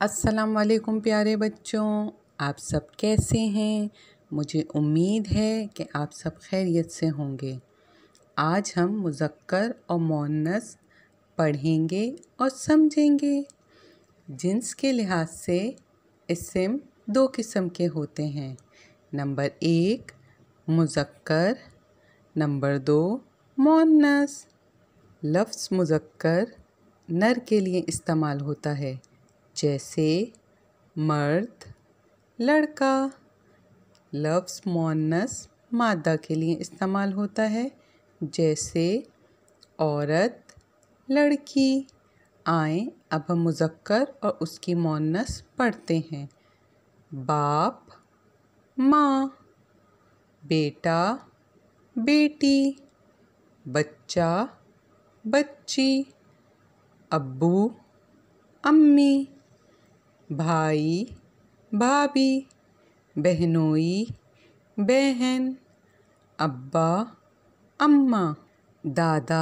अस्सलाम वालेकुम प्यारे बच्चों आप सब कैसे हैं मुझे उम्मीद है कि आप सब खैरियत से होंगे आज हम मुजक्कर और मोनस पढ़ेंगे और समझेंगे जिन्स के लिहाज से इसम दो किस्म के होते हैं नंबर एक मुजक्कर नंबर दो मोनस लफ्ज़ मुजक्कर नर के लिए इस्तेमाल होता है जैसे मर्द लड़का लफ्स मोनस मादा के लिए इस्तेमाल होता है जैसे औरत लड़की आए अब हम मुजक्कर और उसकी मोनस पढ़ते हैं बाप माँ बेटा बेटी बच्चा बच्ची अब्बू अम्मी भाई भाभी बहनोई बहन अब्बा अम्मा दादा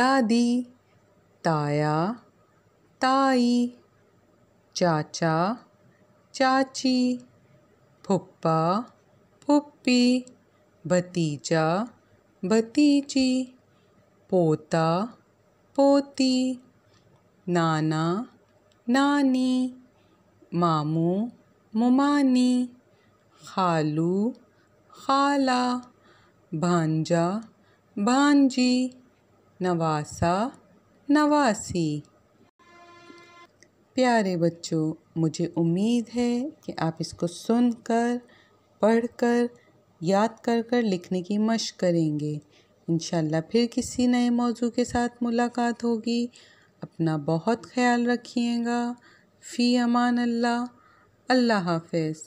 दादी ताया ताई चाचा चाची फुप्पा फुप्पी भतीजा भतीजी पोता पोती नाना नानी मामू मुमानी खालू खाला भांजा भांजी नवासा नवासी प्यारे बच्चों मुझे उम्मीद है कि आप इसको सुनकर पढ़कर याद कर कर लिखने की मश करेंगे इन फिर किसी नए मौजू के साथ मुलाकात होगी अपना बहुत ख्याल रखिएगा फ़ी अमान अल्लाह अल्लाह हाफिज़